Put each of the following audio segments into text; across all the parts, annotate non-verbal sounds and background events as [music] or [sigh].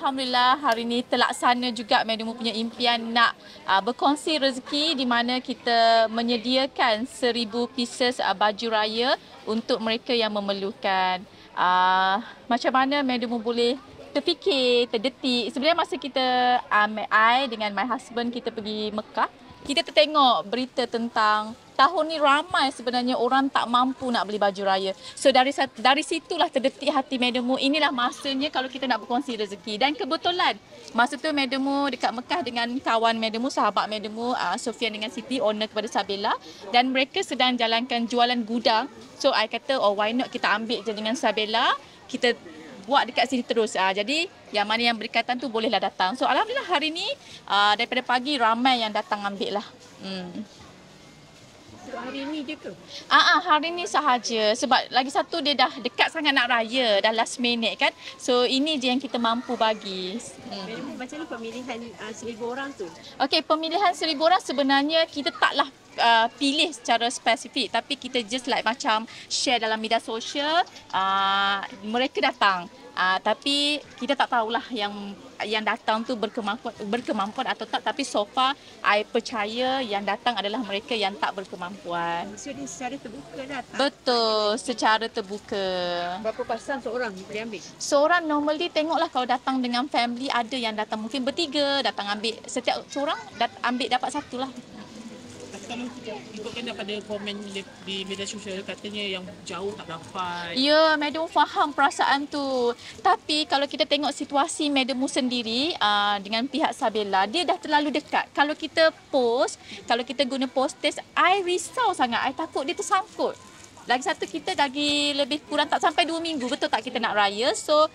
Alhamdulillah hari ini terlaksana juga Medumu punya impian nak uh, berkongsi rezeki di mana kita menyediakan seribu pieces uh, baju raya untuk mereka yang memerlukan. Uh, macam mana Medumu boleh terfikir, terdetik. Sebenarnya masa kita, um, I dengan my husband kita pergi Mekah, kita tertengok berita tentang tahun ni ramai sebenarnya orang tak mampu nak beli baju raya. So dari dari situlah terdetik hati Madam Inilah masanya kalau kita nak berkongsi rezeki. Dan kebetulan masa tu Madam Mu dekat Mekah dengan kawan Madam sahabat Madam uh, Sofian dengan Siti, owner kepada Sabella. Dan mereka sedang jalankan jualan gudang. So I kata, oh why not kita ambil je dengan Sabella. Kita buat dekat sini terus. Uh, jadi yang mana yang berdekatan tu bolehlah datang. So Alhamdulillah hari ni uh, daripada pagi ramai yang datang ambil lah. Hmm hari ni je ke? Ah uh, hari ni sahaja sebab lagi satu dia dah dekat sangat nak raya dah last minute kan. So ini je yang kita mampu bagi. Hmm. Macam mana pemilihan uh, seribu orang tu? Okey, pemilihan seribu orang sebenarnya kita taklah Uh, pilih secara spesifik tapi kita just like macam share dalam media sosial uh, mereka datang Uh, tapi kita tak tahulah yang yang datang tu berkemampuan berkemampuan atau tak tapi so far I percaya yang datang adalah mereka yang tak berkemampuan. Jadi secara terbuka datang. Lah, Betul, secara terbuka. Berapa pasang seorang yang ambil? Seorang normally tengoklah kalau datang dengan family ada yang datang mungkin bertiga datang ambil setiap seorang dat, ambil dapat satu lah selalu ikutkan daripada komen di, media sosial katanya yang jauh tak dapat. Ya, yeah, Madam faham perasaan tu. Tapi kalau kita tengok situasi mu sendiri uh, dengan pihak Sabella, dia dah terlalu dekat. Kalau kita post, kalau kita guna postes, I risau sangat. I takut dia tersangkut. Lagi satu kita lagi lebih kurang tak sampai dua minggu betul tak kita nak raya. So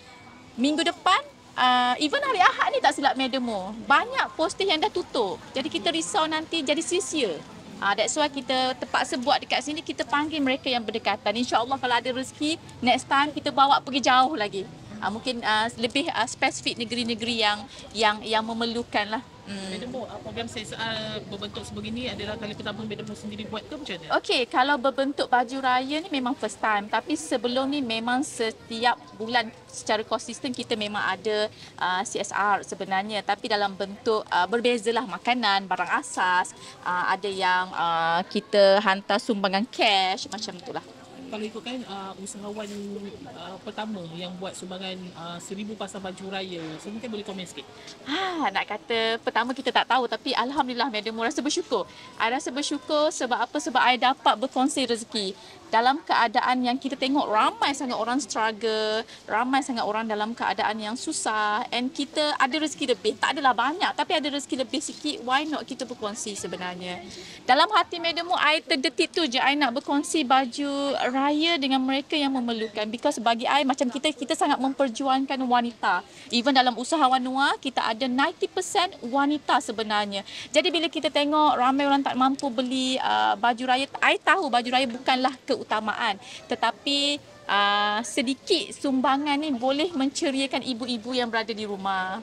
minggu depan uh, even hari Ahad ni tak silap Madammu. Banyak postes yang dah tutup. Jadi kita risau nanti jadi sia-sia. Uh, that's why kita terpaksa buat dekat sini, kita panggil mereka yang berdekatan. InsyaAllah kalau ada rezeki, next time kita bawa pergi jauh lagi uh, mungkin uh, lebih uh, ah, spesifik negeri-negeri yang yang yang memerlukan lah. Hmm. Madam program CSR berbentuk sebegini adalah kali pertama Madam Bo sendiri buat ke macam mana? Okey, kalau berbentuk baju raya ni memang first time. Tapi sebelum ni memang setiap bulan secara konsisten kita memang ada uh, CSR sebenarnya. Tapi dalam bentuk uh, lah makanan, barang asas, uh, ada yang uh, kita hantar sumbangan cash macam itulah kalau ikutkan uh, usahawan uh, pertama yang buat sumbangan uh, seribu pasang baju raya. So mungkin boleh komen sikit. Ha, nak kata pertama kita tak tahu tapi Alhamdulillah Madam Mu rasa bersyukur. I rasa bersyukur sebab apa? Sebab I dapat berkongsi rezeki dalam keadaan yang kita tengok ramai sangat orang struggle, ramai sangat orang dalam keadaan yang susah and kita ada rezeki lebih. Tak adalah banyak tapi ada rezeki lebih sikit. Why not kita berkongsi sebenarnya? Dalam hati madammu, I terdetik tu je. I nak berkongsi baju raya dengan mereka yang memerlukan. Because bagi I, macam kita, kita sangat memperjuangkan wanita. Even dalam usaha wanua, kita ada 90% wanita sebenarnya. Jadi bila kita tengok ramai orang tak mampu beli uh, baju raya, I tahu baju raya bukanlah ke keutamaan tetapi uh, sedikit sumbangan ni boleh menceriakan ibu-ibu yang berada di rumah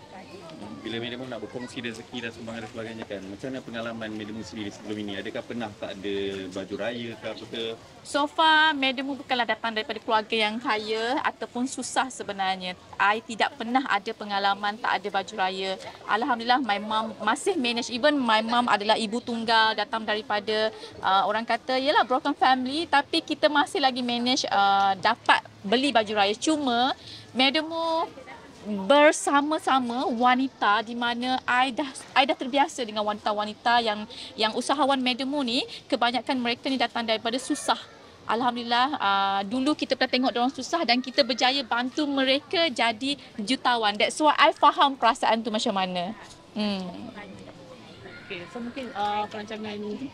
bila minimum nak berkongsi rezeki dan sumbangan dan sebagainya kan macam mana pengalaman minimum sendiri sebelum ini adakah pernah tak ada baju raya ke apa ke so far madam bukanlah datang daripada keluarga yang kaya ataupun susah sebenarnya I tidak pernah ada pengalaman tak ada baju raya Alhamdulillah my mom masih manage even my mom adalah ibu tunggal datang daripada uh, orang kata ialah broken family tapi kita masih lagi manage uh, dapat beli baju raya cuma madam bersama-sama wanita di mana I dah I dah terbiasa dengan wanita-wanita yang yang usahawan Madamu ni kebanyakan mereka ni datang daripada susah. Alhamdulillah uh, dulu kita pernah tengok orang susah dan kita berjaya bantu mereka jadi jutawan. That's why I faham perasaan tu macam mana. Hmm. Okay, so mungkin uh, perancangan ni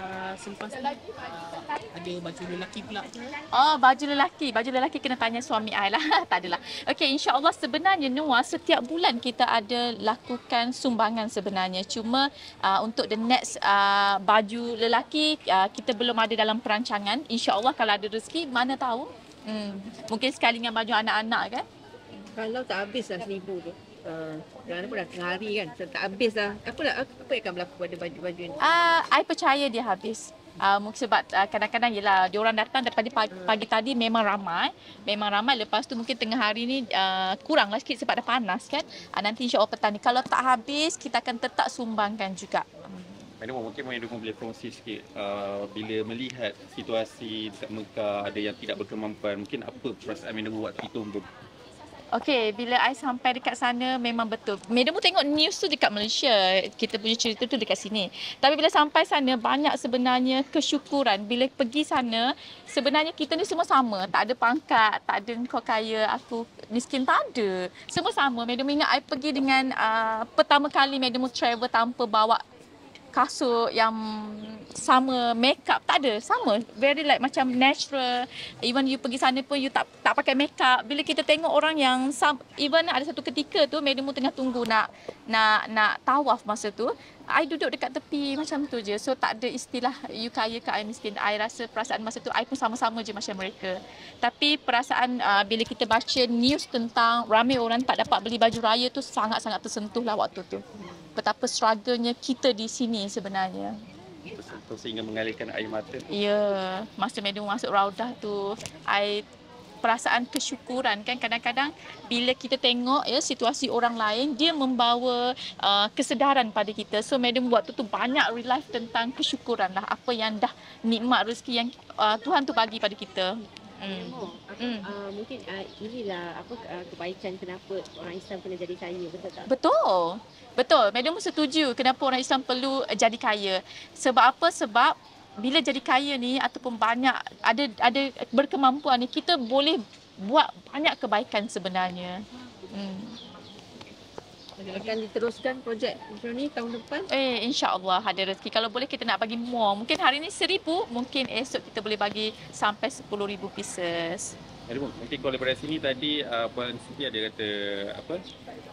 Ah, selepas ni uh, ada baju lelaki pula. Oh, baju lelaki. Baju lelaki kena tanya suami I lah. [laughs] tak adalah. Okey, insyaAllah sebenarnya Noah, setiap bulan kita ada lakukan sumbangan sebenarnya. Cuma uh, untuk the next uh, baju lelaki, uh, kita belum ada dalam perancangan. InsyaAllah kalau ada rezeki, mana tahu. Hmm. Mungkin sekali dengan baju anak-anak kan? Kalau tak habislah lah seribu tu uh, eh, dalam pun dah tengah hari kan so, tak habis lah apa lah apa yang akan berlaku pada baju-baju ni ah uh, percaya dia habis Uh, mungkin sebab kadang ah, kadang-kadang ialah orang datang daripada pagi, pagi tadi memang ramai memang ramai lepas tu mungkin tengah hari ni uh, ah, kuranglah sikit sebab dah panas kan uh, nanti insyaallah petang ni kalau tak habis kita akan tetap sumbangkan juga Ainu mungkin boleh dukung boleh kongsi sikit uh, bila melihat situasi dekat Mekah ada yang tidak berkemampuan mungkin apa perasaan Ainu buat itu Okey, bila I sampai dekat sana memang betul. Madam pun tengok news tu dekat Malaysia. Kita punya cerita tu dekat sini. Tapi bila sampai sana banyak sebenarnya kesyukuran. Bila pergi sana sebenarnya kita ni semua sama. Tak ada pangkat, tak ada kau kaya, aku miskin tak ada. Semua sama. Madam ingat I pergi dengan uh, pertama kali Madam travel tanpa bawa kasut yang sama makeup tak ada sama very like macam natural even you pergi sana pun you tak tak pakai makeup bila kita tengok orang yang even ada satu ketika tu madam tengah tunggu nak nak nak tawaf masa tu I duduk dekat tepi macam tu je so tak ada istilah you kaya ke I miskin I rasa perasaan masa tu I pun sama-sama je macam mereka tapi perasaan uh, bila kita baca news tentang ramai orang tak dapat beli baju raya tu sangat-sangat tersentuh lah waktu tu betapa struggle-nya kita di sini sebenarnya. Tersentuh sehingga mengalirkan air mata. Ya, masa Madam masuk raudah tu, air perasaan kesyukuran kan kadang-kadang bila kita tengok ya situasi orang lain dia membawa uh, kesedaran pada kita so madam buat tu tu banyak realize tentang kesyukuran lah apa yang dah nikmat rezeki yang uh, Tuhan tu bagi pada kita Mm. Uh, mungkin uh, inilah apa uh, kebaikan kenapa orang Islam kena jadi kaya betul tak? Betul. Betul. Madam setuju kenapa orang Islam perlu eh, jadi kaya. Sebab apa? Sebab bila jadi kaya ni ataupun banyak ada ada berkemampuan ni kita boleh buat banyak kebaikan sebenarnya. Hmm akan diteruskan projek macam ni tahun depan? Eh, insyaAllah ada rezeki. Kalau boleh kita nak bagi more. Mungkin hari ni seribu, mungkin esok kita boleh bagi sampai sepuluh ribu pieces. Ada pun. Mungkin kolaborasi ni tadi uh, Puan Siti ada kata apa?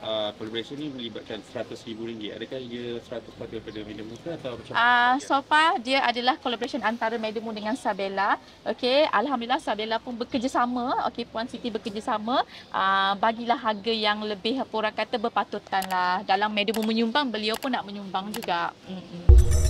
Uh, kolaborasi ni melibatkan RM100,000. Adakah ia RM100,000 daripada Madam Moon atau macam mana? Uh, so far dia adalah kolaborasi antara Madam Moon dengan Sabella. Okay. Alhamdulillah Sabella pun bekerjasama. Okay, Puan Siti bekerjasama. Uh, bagilah harga yang lebih orang kata berpatutan lah. Dalam Madam Moon menyumbang, beliau pun nak menyumbang juga. Mm -hmm.